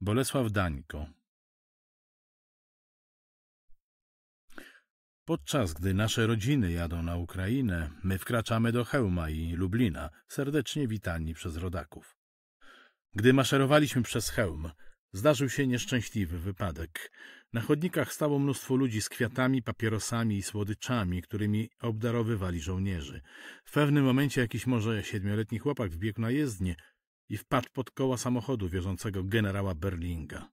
Bolesław Dańko Podczas gdy nasze rodziny jadą na Ukrainę, my wkraczamy do Chełma i Lublina, serdecznie witani przez rodaków. Gdy maszerowaliśmy przez Chełm, zdarzył się nieszczęśliwy wypadek. Na chodnikach stało mnóstwo ludzi z kwiatami, papierosami i słodyczami, którymi obdarowywali żołnierzy. W pewnym momencie jakiś może siedmioletni chłopak wbiegł na jezdnię, i wpadł pod koła samochodu wiozącego generała Berlinga.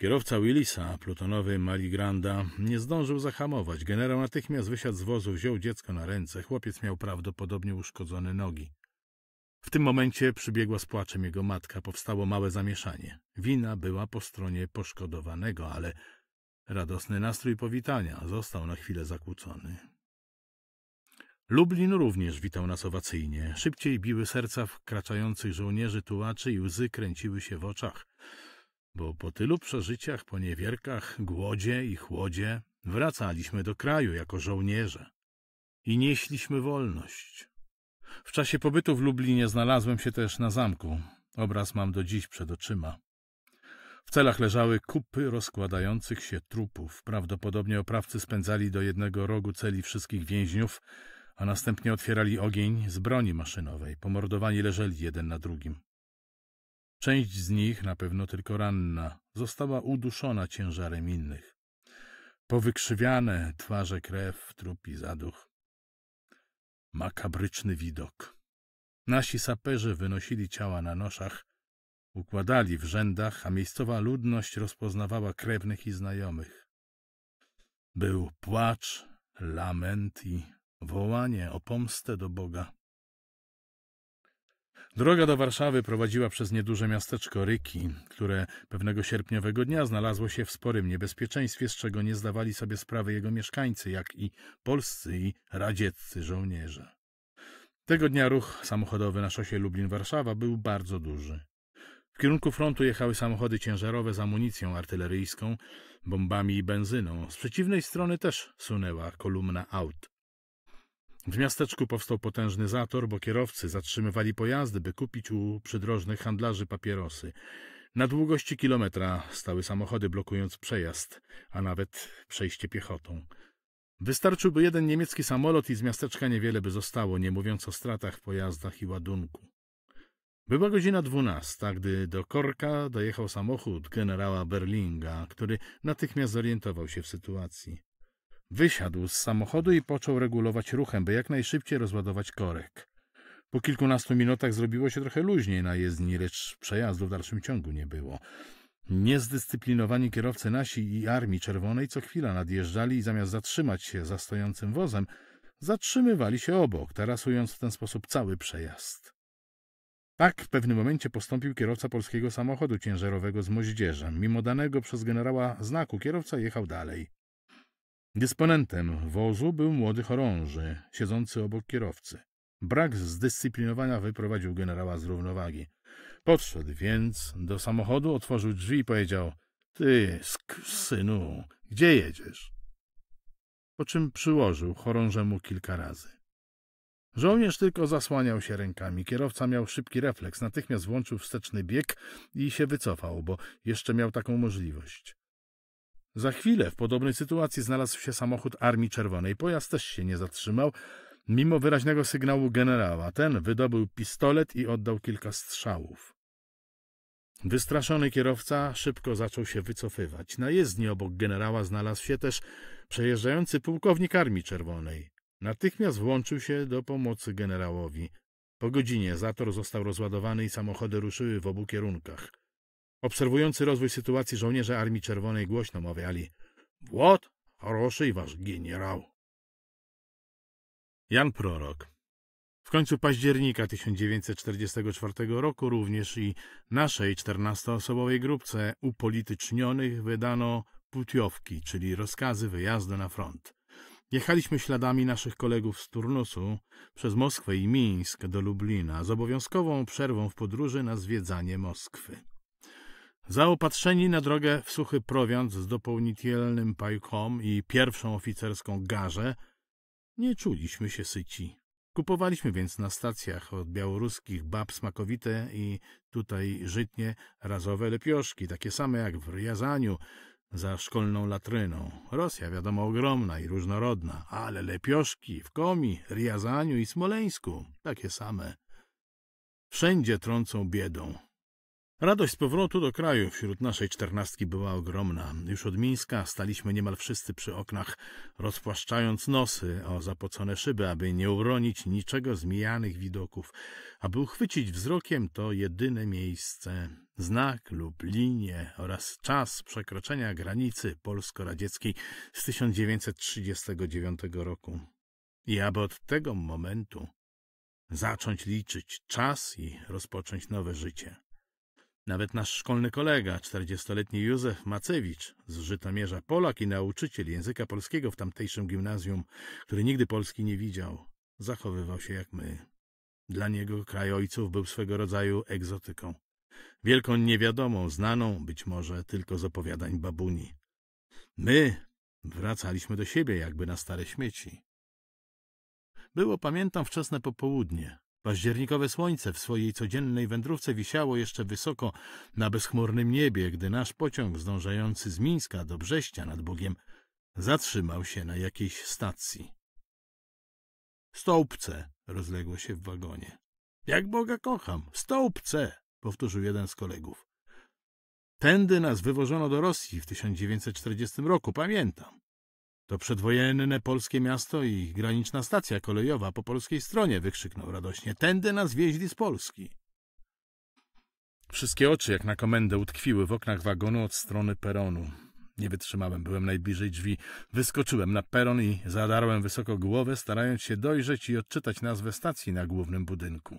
Kierowca Willisa, plutonowy Maligranda, nie zdążył zahamować. Generał natychmiast wysiadł z wozu, wziął dziecko na ręce. Chłopiec miał prawdopodobnie uszkodzone nogi. W tym momencie przybiegła z płaczem jego matka. Powstało małe zamieszanie. Wina była po stronie poszkodowanego, ale radosny nastrój powitania został na chwilę zakłócony. Lublin również witał nas owacyjnie. Szybciej biły serca wkraczających żołnierzy tułaczy i łzy kręciły się w oczach, bo po tylu przeżyciach, po niewierkach, głodzie i chłodzie wracaliśmy do kraju jako żołnierze i nieśliśmy wolność. W czasie pobytu w Lublinie znalazłem się też na zamku. Obraz mam do dziś przed oczyma. W celach leżały kupy rozkładających się trupów. Prawdopodobnie oprawcy spędzali do jednego rogu celi wszystkich więźniów, a następnie otwierali ogień z broni maszynowej. Pomordowani leżeli jeden na drugim. Część z nich, na pewno tylko ranna, została uduszona ciężarem innych. Powykrzywiane twarze krew, trup i zaduch. Makabryczny widok. Nasi saperzy wynosili ciała na noszach, układali w rzędach, a miejscowa ludność rozpoznawała krewnych i znajomych. Był płacz, lament i wołanie o pomstę do Boga. Droga do Warszawy prowadziła przez nieduże miasteczko Ryki, które pewnego sierpniowego dnia znalazło się w sporym niebezpieczeństwie, z czego nie zdawali sobie sprawy jego mieszkańcy, jak i polscy i radzieccy żołnierze. Tego dnia ruch samochodowy na szosie Lublin-Warszawa był bardzo duży. W kierunku frontu jechały samochody ciężarowe z amunicją artyleryjską, bombami i benzyną. Z przeciwnej strony też sunęła kolumna aut. W miasteczku powstał potężny zator, bo kierowcy zatrzymywali pojazdy, by kupić u przydrożnych handlarzy papierosy. Na długości kilometra stały samochody blokując przejazd, a nawet przejście piechotą. Wystarczyłby jeden niemiecki samolot i z miasteczka niewiele by zostało, nie mówiąc o stratach w pojazdach i ładunku. Była godzina dwunasta, gdy do Korka dojechał samochód generała Berlinga, który natychmiast zorientował się w sytuacji. Wysiadł z samochodu i począł regulować ruchem, by jak najszybciej rozładować korek. Po kilkunastu minutach zrobiło się trochę luźniej na jezdni, lecz przejazdu w dalszym ciągu nie było. Niezdyscyplinowani kierowcy nasi i Armii Czerwonej co chwila nadjeżdżali i zamiast zatrzymać się za stojącym wozem, zatrzymywali się obok, tarasując w ten sposób cały przejazd. Tak w pewnym momencie postąpił kierowca polskiego samochodu ciężarowego z moździerzem. Mimo danego przez generała znaku kierowca jechał dalej. Dysponentem wozu był młody chorąży, siedzący obok kierowcy. Brak zdyscyplinowania wyprowadził generała z równowagi. Podszedł więc do samochodu, otworzył drzwi i powiedział — Ty, synu, gdzie jedziesz? Po czym przyłożył chorążemu kilka razy. Żołnierz tylko zasłaniał się rękami. Kierowca miał szybki refleks, natychmiast włączył wsteczny bieg i się wycofał, bo jeszcze miał taką możliwość. Za chwilę w podobnej sytuacji znalazł się samochód Armii Czerwonej. Pojazd też się nie zatrzymał, mimo wyraźnego sygnału generała. Ten wydobył pistolet i oddał kilka strzałów. Wystraszony kierowca szybko zaczął się wycofywać. Na jezdni obok generała znalazł się też przejeżdżający pułkownik Armii Czerwonej. Natychmiast włączył się do pomocy generałowi. Po godzinie zator został rozładowany i samochody ruszyły w obu kierunkach. Obserwujący rozwój sytuacji żołnierze Armii Czerwonej głośno mawiali — Włod, хороший wasz generał. Jan Prorok W końcu października 1944 roku również i naszej 14-osobowej grupce upolitycznionych wydano putiowki, czyli rozkazy wyjazdu na front. Jechaliśmy śladami naszych kolegów z Turnusu przez Moskwę i Mińsk do Lublina z obowiązkową przerwą w podróży na zwiedzanie Moskwy. Zaopatrzeni na drogę w suchy prowiant z dopełnitielnym pajkom i pierwszą oficerską garzę, nie czuliśmy się syci. Kupowaliśmy więc na stacjach od białoruskich bab smakowite i tutaj żytnie razowe lepioszki, takie same jak w Ryazaniu, za szkolną latryną. Rosja, wiadomo, ogromna i różnorodna, ale lepioszki w Komi, Riazaniu i Smoleńsku takie same. Wszędzie trącą biedą, Radość z powrotu do kraju wśród naszej czternastki była ogromna. Już od Mińska staliśmy niemal wszyscy przy oknach, rozpłaszczając nosy o zapocone szyby, aby nie uronić niczego z mijanych widoków, aby uchwycić wzrokiem to jedyne miejsce, znak lub linię oraz czas przekroczenia granicy polsko-radzieckiej z 1939 roku. I aby od tego momentu zacząć liczyć czas i rozpocząć nowe życie. Nawet nasz szkolny kolega, 40-letni Józef Macewicz z Żytomierza, Polak i nauczyciel języka polskiego w tamtejszym gimnazjum, który nigdy Polski nie widział, zachowywał się jak my. Dla niego kraj ojców był swego rodzaju egzotyką. Wielką niewiadomą, znaną być może tylko z opowiadań babuni. My wracaliśmy do siebie jakby na stare śmieci. Było, pamiętam, wczesne popołudnie. Październikowe słońce w swojej codziennej wędrówce wisiało jeszcze wysoko na bezchmurnym niebie, gdy nasz pociąg zdążający z Mińska do Brześcia nad Bugiem zatrzymał się na jakiejś stacji. Stąpce rozległo się w wagonie. Jak Boga kocham, stąpce, powtórzył jeden z kolegów. Tędy nas wywożono do Rosji w 1940 roku, pamiętam. To przedwojenne polskie miasto i graniczna stacja kolejowa po polskiej stronie, wykrzyknął radośnie. Tędy nas wieźli z Polski. Wszystkie oczy, jak na komendę, utkwiły w oknach wagonu od strony peronu. Nie wytrzymałem, byłem najbliżej drzwi. Wyskoczyłem na peron i zadarłem wysoko głowę, starając się dojrzeć i odczytać nazwę stacji na głównym budynku.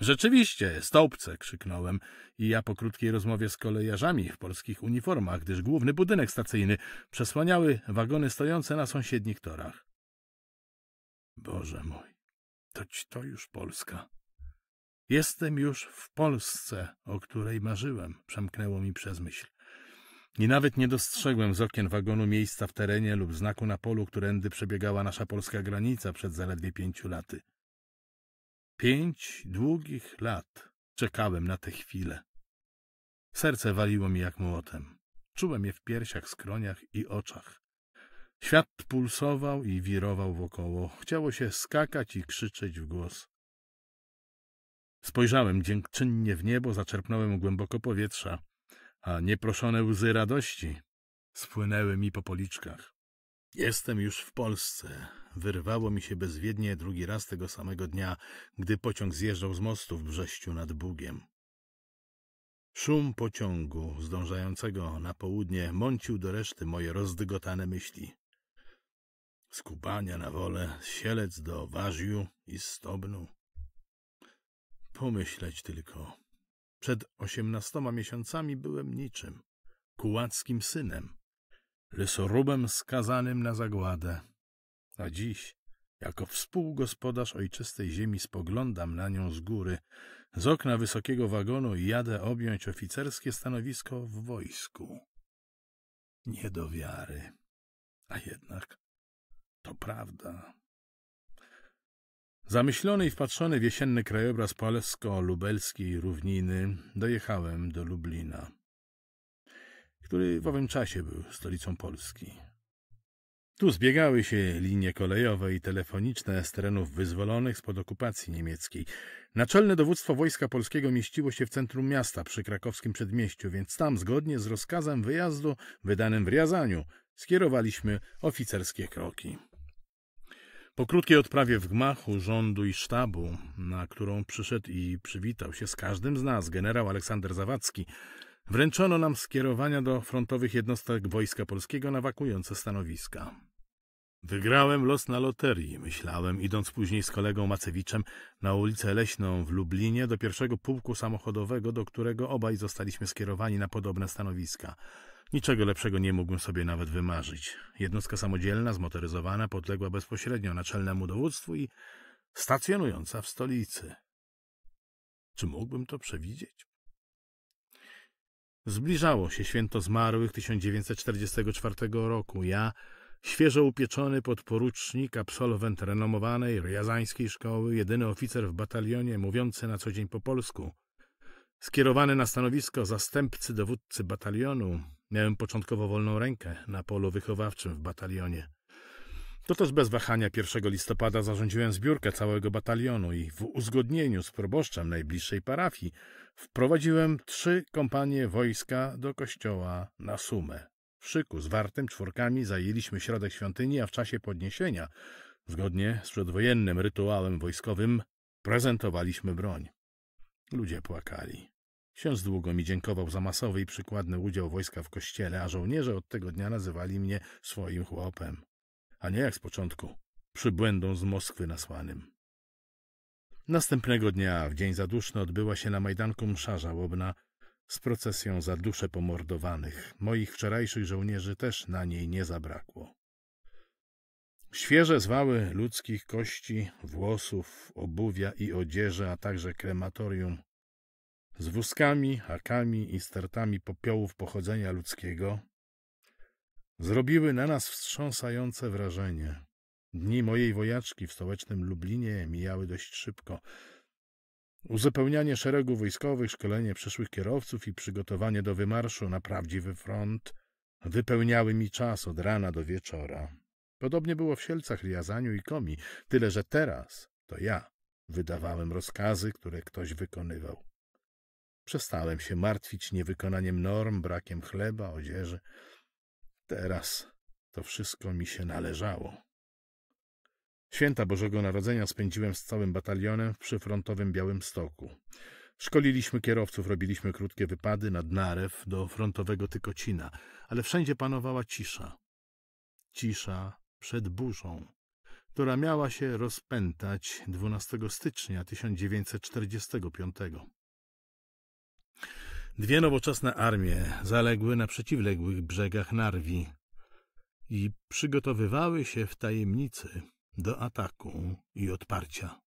Rzeczywiście, stopce! krzyknąłem. I ja po krótkiej rozmowie z kolejarzami w polskich uniformach, gdyż główny budynek stacyjny przesłaniały wagony stojące na sąsiednich torach. Boże mój, toć to już Polska. Jestem już w Polsce, o której marzyłem, przemknęło mi przez myśl. I nawet nie dostrzegłem z okien wagonu miejsca w terenie lub znaku na polu, którędy przebiegała nasza polska granica przed zaledwie pięciu laty. Pięć długich lat czekałem na tę chwilę. Serce waliło mi jak młotem. Czułem je w piersiach, skroniach i oczach. Świat pulsował i wirował wokoło. Chciało się skakać i krzyczeć w głos. Spojrzałem dziękczynnie w niebo, zaczerpnąłem głęboko powietrza, a nieproszone łzy radości spłynęły mi po policzkach. Jestem już w Polsce. Wyrwało mi się bezwiednie drugi raz tego samego dnia, gdy pociąg zjeżdżał z mostu w Brześciu nad Bugiem. Szum pociągu zdążającego na południe mącił do reszty moje rozdygotane myśli. Z na wolę, z Sielec do Ważiu i Stobnu. Pomyśleć tylko. Przed osiemnastoma miesiącami byłem niczym. Kułackim synem lesorubem skazanym na zagładę. A dziś, jako współgospodarz ojczystej ziemi, spoglądam na nią z góry, z okna wysokiego wagonu i jadę objąć oficerskie stanowisko w wojsku. Nie do wiary. A jednak to prawda. Zamyślony i wpatrzony w jesienny krajobraz polesko lubelskiej równiny dojechałem do Lublina który w owym czasie był stolicą Polski. Tu zbiegały się linie kolejowe i telefoniczne z terenów wyzwolonych spod okupacji niemieckiej. Naczelne dowództwo Wojska Polskiego mieściło się w centrum miasta przy krakowskim przedmieściu, więc tam, zgodnie z rozkazem wyjazdu wydanym w Riazaniu, skierowaliśmy oficerskie kroki. Po krótkiej odprawie w gmachu rządu i sztabu, na którą przyszedł i przywitał się z każdym z nas generał Aleksander Zawadzki, Wręczono nam skierowania do frontowych jednostek Wojska Polskiego na wakujące stanowiska. Wygrałem los na loterii, myślałem, idąc później z kolegą Macewiczem na ulicę Leśną w Lublinie do pierwszego pułku samochodowego, do którego obaj zostaliśmy skierowani na podobne stanowiska. Niczego lepszego nie mógłbym sobie nawet wymarzyć. Jednostka samodzielna, zmotoryzowana, podległa bezpośrednio naczelnemu dowództwu i stacjonująca w stolicy. Czy mógłbym to przewidzieć? Zbliżało się święto zmarłych 1944 roku. Ja, świeżo upieczony podporucznik, absolwent renomowanej riazańskiej szkoły, jedyny oficer w batalionie mówiący na co dzień po polsku, skierowany na stanowisko zastępcy dowódcy batalionu, miałem początkowo wolną rękę na polu wychowawczym w batalionie. To też bez wahania 1 listopada zarządziłem zbiórkę całego batalionu i w uzgodnieniu z proboszczem najbliższej parafii wprowadziłem trzy kompanie wojska do kościoła na sumę. W szyku zwartym czwórkami zajęliśmy środek świątyni, a w czasie podniesienia, zgodnie z przedwojennym rytuałem wojskowym, prezentowaliśmy broń. Ludzie płakali. Ksiądz długo mi dziękował za masowy i przykładny udział wojska w kościele, a żołnierze od tego dnia nazywali mnie swoim chłopem a nie jak z początku, przybłędą z Moskwy nasłanym. Następnego dnia, w dzień zaduszny, odbyła się na Majdanku msza żałobna z procesją za dusze pomordowanych. Moich wczorajszych żołnierzy też na niej nie zabrakło. Świeże zwały ludzkich kości, włosów, obuwia i odzieży, a także krematorium z wózkami, hakami i stertami popiołów pochodzenia ludzkiego zrobiły na nas wstrząsające wrażenie. Dni mojej wojaczki w stołecznym Lublinie mijały dość szybko. Uzupełnianie szeregu wojskowych, szkolenie przyszłych kierowców i przygotowanie do wymarszu na prawdziwy front wypełniały mi czas od rana do wieczora. Podobnie było w Sielcach, Riazaniu i Komi, tyle że teraz to ja wydawałem rozkazy, które ktoś wykonywał. Przestałem się martwić niewykonaniem norm, brakiem chleba, odzieży. Teraz to wszystko mi się należało. Święta Bożego Narodzenia spędziłem z całym batalionem w przyfrontowym Białym Stoku. Szkoliliśmy kierowców, robiliśmy krótkie wypady nad Narew do frontowego Tykocina, ale wszędzie panowała cisza. Cisza przed burzą, która miała się rozpętać 12 stycznia 1945. Dwie nowoczesne armie zaległy na przeciwległych brzegach Narwi i przygotowywały się w tajemnicy do ataku i odparcia.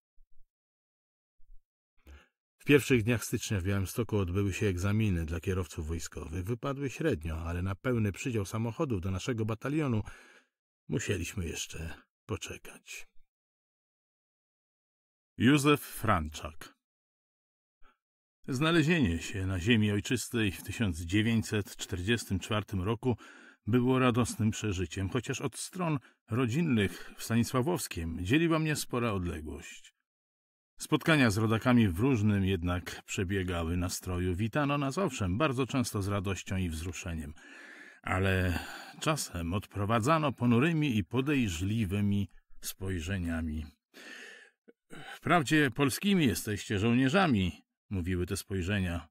W pierwszych dniach stycznia w Białymstoku odbyły się egzaminy dla kierowców wojskowych. Wypadły średnio, ale na pełny przydział samochodów do naszego batalionu musieliśmy jeszcze poczekać. Józef Franczak Znalezienie się na ziemi ojczystej w 1944 roku było radosnym przeżyciem, chociaż od stron rodzinnych w Stanisławowskim dzieliła mnie spora odległość. Spotkania z rodakami w różnym jednak przebiegały nastroju. Witano nas owszem, bardzo często z radością i wzruszeniem, ale czasem odprowadzano ponurymi i podejrzliwymi spojrzeniami. Wprawdzie polskimi jesteście żołnierzami, mówiły te spojrzenia.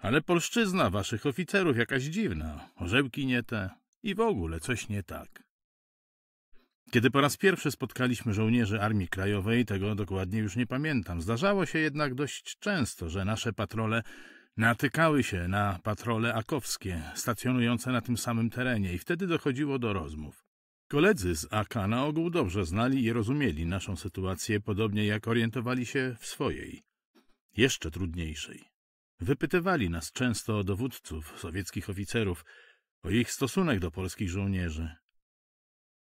Ale polszczyzna waszych oficerów jakaś dziwna, orzełki nie te i w ogóle coś nie tak. Kiedy po raz pierwszy spotkaliśmy żołnierzy Armii Krajowej, tego dokładnie już nie pamiętam. Zdarzało się jednak dość często, że nasze patrole natykały się na patrole akowskie, stacjonujące na tym samym terenie i wtedy dochodziło do rozmów. Koledzy z AK na ogół dobrze znali i rozumieli naszą sytuację, podobnie jak orientowali się w swojej jeszcze trudniejszej. Wypytywali nas często o dowódców, sowieckich oficerów, o ich stosunek do polskich żołnierzy.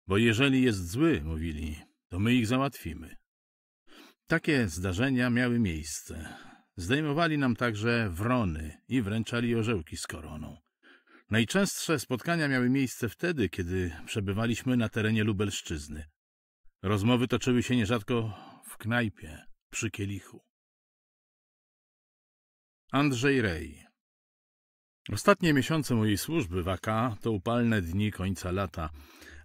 Bo jeżeli jest zły, mówili, to my ich załatwimy. Takie zdarzenia miały miejsce. Zdejmowali nam także wrony i wręczali orzełki z koroną. Najczęstsze spotkania miały miejsce wtedy, kiedy przebywaliśmy na terenie Lubelszczyzny. Rozmowy toczyły się nierzadko w knajpie, przy kielichu. Andrzej Rej Ostatnie miesiące mojej służby w AK to upalne dni końca lata,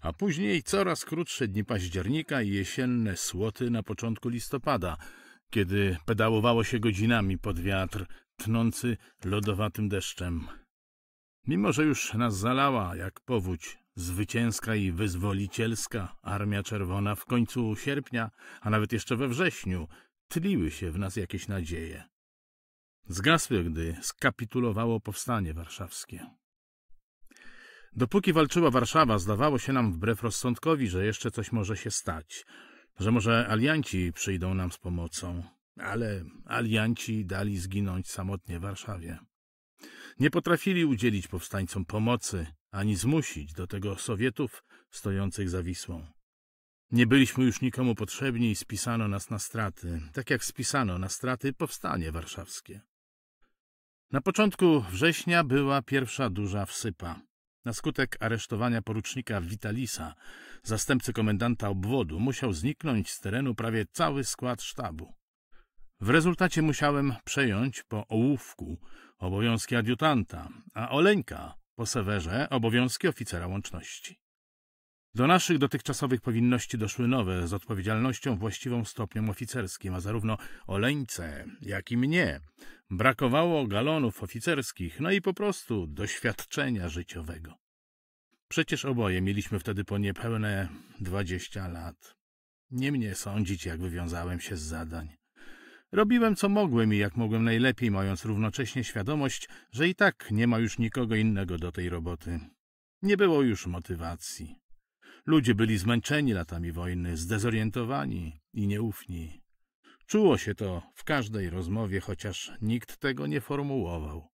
a później coraz krótsze dni października i jesienne słoty na początku listopada, kiedy pedałowało się godzinami pod wiatr, tnący lodowatym deszczem. Mimo, że już nas zalała, jak powódź, zwycięska i wyzwolicielska Armia Czerwona w końcu sierpnia, a nawet jeszcze we wrześniu, tliły się w nas jakieś nadzieje zgasły, gdy skapitulowało powstanie warszawskie. Dopóki walczyła Warszawa, zdawało się nam wbrew rozsądkowi, że jeszcze coś może się stać, że może alianci przyjdą nam z pomocą, ale alianci dali zginąć samotnie Warszawie. Nie potrafili udzielić powstańcom pomocy, ani zmusić do tego Sowietów stojących za Wisłą. Nie byliśmy już nikomu potrzebni i spisano nas na straty, tak jak spisano na straty powstanie warszawskie. Na początku września była pierwsza duża wsypa. Na skutek aresztowania porucznika Vitalisa, zastępcy komendanta obwodu, musiał zniknąć z terenu prawie cały skład sztabu. W rezultacie musiałem przejąć po ołówku obowiązki adiutanta, a Oleńka po sewerze obowiązki oficera łączności. Do naszych dotychczasowych powinności doszły nowe, z odpowiedzialnością właściwą stopniom oficerskim, a zarówno Oleńce, jak i mnie brakowało galonów oficerskich, no i po prostu doświadczenia życiowego. Przecież oboje mieliśmy wtedy po niepełne dwadzieścia lat. Nie mnie sądzić, jak wywiązałem się z zadań. Robiłem co mogłem i jak mogłem najlepiej, mając równocześnie świadomość, że i tak nie ma już nikogo innego do tej roboty. Nie było już motywacji. Ludzie byli zmęczeni latami wojny, zdezorientowani i nieufni. Czuło się to w każdej rozmowie, chociaż nikt tego nie formułował.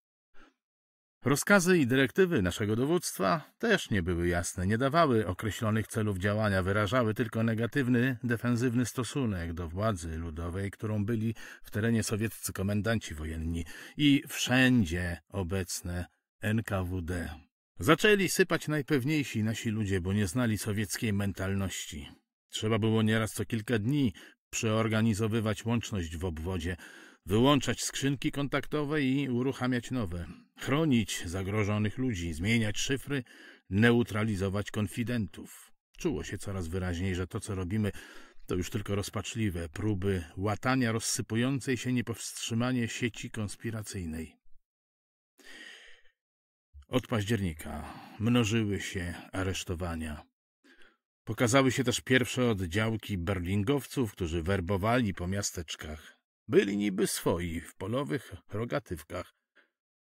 Rozkazy i dyrektywy naszego dowództwa też nie były jasne, nie dawały określonych celów działania, wyrażały tylko negatywny, defensywny stosunek do władzy ludowej, którą byli w terenie sowieccy komendanci wojenni i wszędzie obecne NKWD. Zaczęli sypać najpewniejsi nasi ludzie, bo nie znali sowieckiej mentalności. Trzeba było nieraz co kilka dni przeorganizowywać łączność w obwodzie, wyłączać skrzynki kontaktowe i uruchamiać nowe, chronić zagrożonych ludzi, zmieniać szyfry, neutralizować konfidentów. Czuło się coraz wyraźniej, że to, co robimy, to już tylko rozpaczliwe próby łatania rozsypującej się niepowstrzymanie sieci konspiracyjnej. Od października mnożyły się aresztowania. Pokazały się też pierwsze oddziałki berlingowców, którzy werbowali po miasteczkach. Byli niby swoi, w polowych rogatywkach,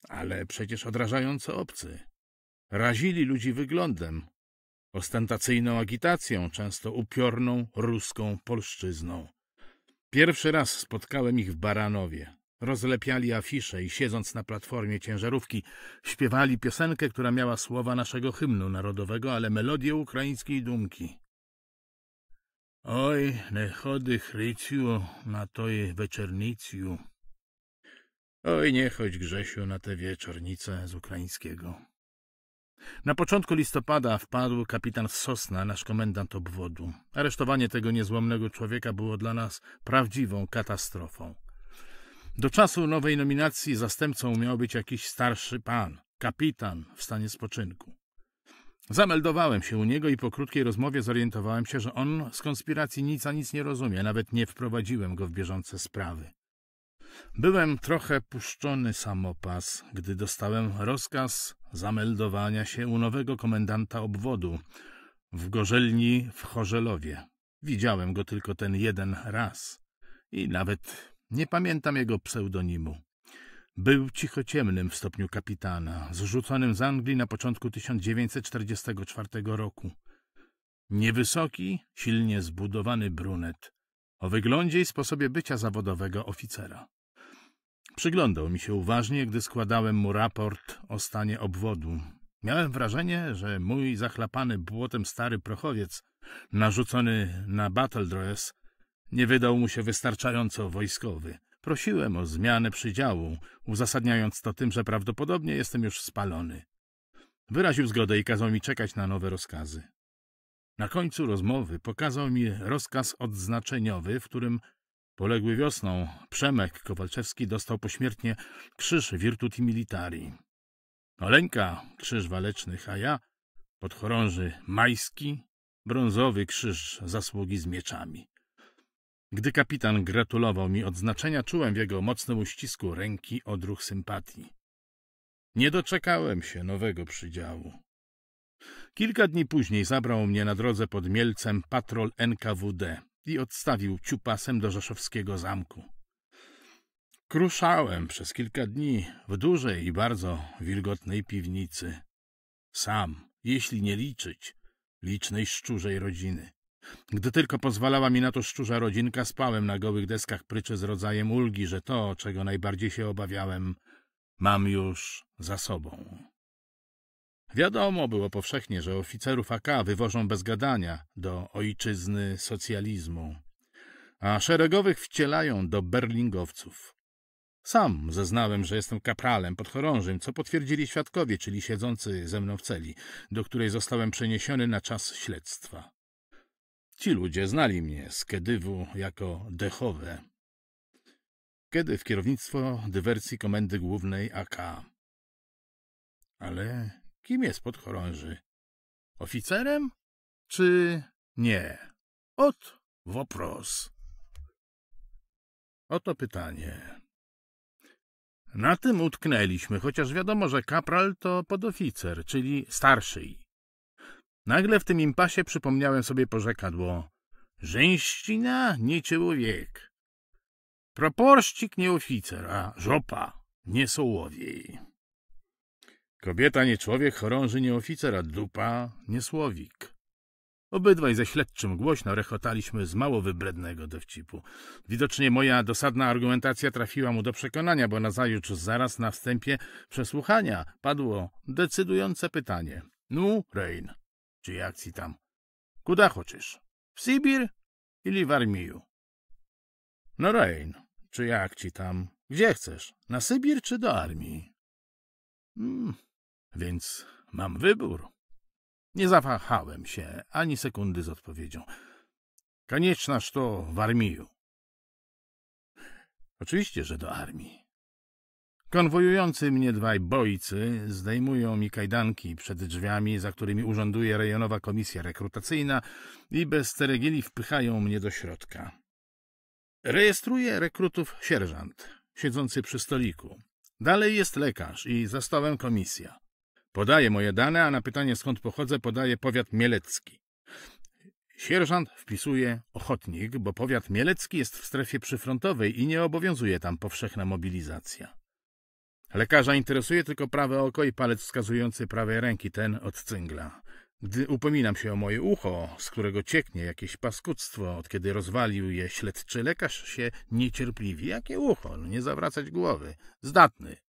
ale przecież odrażająco obcy. Razili ludzi wyglądem, ostentacyjną agitacją, często upiorną ruską polszczyzną. Pierwszy raz spotkałem ich w Baranowie. Rozlepiali afisze i siedząc na platformie ciężarówki śpiewali piosenkę, która miała słowa naszego hymnu narodowego, ale melodię ukraińskiej dumki. Oj, ne chody chryciu na toj wieczorniciu. Oj, nie chodź Grzesiu na te wieczornice z ukraińskiego. Na początku listopada wpadł kapitan Sosna, nasz komendant obwodu. Aresztowanie tego niezłomnego człowieka było dla nas prawdziwą katastrofą. Do czasu nowej nominacji zastępcą miał być jakiś starszy pan, kapitan w stanie spoczynku. Zameldowałem się u niego i po krótkiej rozmowie zorientowałem się, że on z konspiracji nic a nic nie rozumie, nawet nie wprowadziłem go w bieżące sprawy. Byłem trochę puszczony samopas, gdy dostałem rozkaz zameldowania się u nowego komendanta obwodu w Gorzelni w Chorzelowie. Widziałem go tylko ten jeden raz i nawet nie pamiętam jego pseudonimu. Był cichociemnym w stopniu kapitana, zrzuconym z Anglii na początku 1944 roku. Niewysoki, silnie zbudowany brunet. O wyglądzie i sposobie bycia zawodowego oficera. Przyglądał mi się uważnie, gdy składałem mu raport o stanie obwodu. Miałem wrażenie, że mój zachlapany błotem stary prochowiec, narzucony na battle dress, nie wydał mu się wystarczająco wojskowy. Prosiłem o zmianę przydziału, uzasadniając to tym, że prawdopodobnie jestem już spalony. Wyraził zgodę i kazał mi czekać na nowe rozkazy. Na końcu rozmowy pokazał mi rozkaz odznaczeniowy, w którym poległy wiosną Przemek Kowalczewski dostał pośmiertnie krzyż Virtuti Militari. Oleńka krzyż walecznych, a ja podchorąży Majski brązowy krzyż zasługi z mieczami. Gdy kapitan gratulował mi odznaczenia, czułem w jego mocnym uścisku ręki odruch sympatii. Nie doczekałem się nowego przydziału. Kilka dni później zabrał mnie na drodze pod Mielcem patrol NKWD i odstawił ciupasem do rzeszowskiego zamku. Kruszałem przez kilka dni w dużej i bardzo wilgotnej piwnicy. Sam, jeśli nie liczyć, licznej szczurzej rodziny. Gdy tylko pozwalała mi na to szczurza rodzinka, spałem na gołych deskach pryczy z rodzajem ulgi, że to, czego najbardziej się obawiałem, mam już za sobą. Wiadomo było powszechnie, że oficerów AK wywożą bez gadania do ojczyzny socjalizmu, a szeregowych wcielają do berlingowców. Sam zeznałem, że jestem kapralem podchorążym, co potwierdzili świadkowie, czyli siedzący ze mną w celi, do której zostałem przeniesiony na czas śledztwa. Ci ludzie znali mnie z Kedywu jako Dechowę. Kiedy w kierownictwo dywersji Komendy Głównej AK. Ale kim jest podchorąży? Oficerem? Czy nie? Ot wopros. Oto pytanie. Na tym utknęliśmy, chociaż wiadomo, że kapral to podoficer, czyli starszy. Nagle w tym impasie przypomniałem sobie porzekadło. Żęścina, nie człowiek. Proporścik nie oficer, a żopa nie sołowiej. Kobieta nie człowiek, chorąży nie oficer, a dupa nie słowik. Obydwaj ze śledczym głośno rechotaliśmy z mało wybrednego dowcipu. Widocznie moja dosadna argumentacja trafiła mu do przekonania, bo nazajutrz zaraz na wstępie przesłuchania padło decydujące pytanie. Nu, Rein, czy jak ci tam? Kuda хочеш? W Сибір Ili w армію? No Рейн. Czy jak ci tam? Gdzie chcesz? Na Sybir czy do armii? Hmm, więc mam wybór. Nie zawahałem się ani sekundy z odpowiedzią. Koniecznaż to w armii. Oczywiście, że do armii. Konwojujący mnie dwaj bojcy zdejmują mi kajdanki przed drzwiami, za którymi urząduje rejonowa komisja rekrutacyjna i bez ceregili wpychają mnie do środka. Rejestruje rekrutów sierżant, siedzący przy stoliku. Dalej jest lekarz i za stołem komisja. Podaje moje dane, a na pytanie skąd pochodzę podaje powiat mielecki. Sierżant wpisuje ochotnik, bo powiat mielecki jest w strefie przyfrontowej i nie obowiązuje tam powszechna mobilizacja. Lekarza interesuje tylko prawe oko i palec wskazujący prawej ręki, ten od cyngla. Gdy upominam się o moje ucho, z którego cieknie jakieś paskudztwo, od kiedy rozwalił je śledczy, lekarz się niecierpliwi. Jakie ucho? No nie zawracać głowy. Zdatny.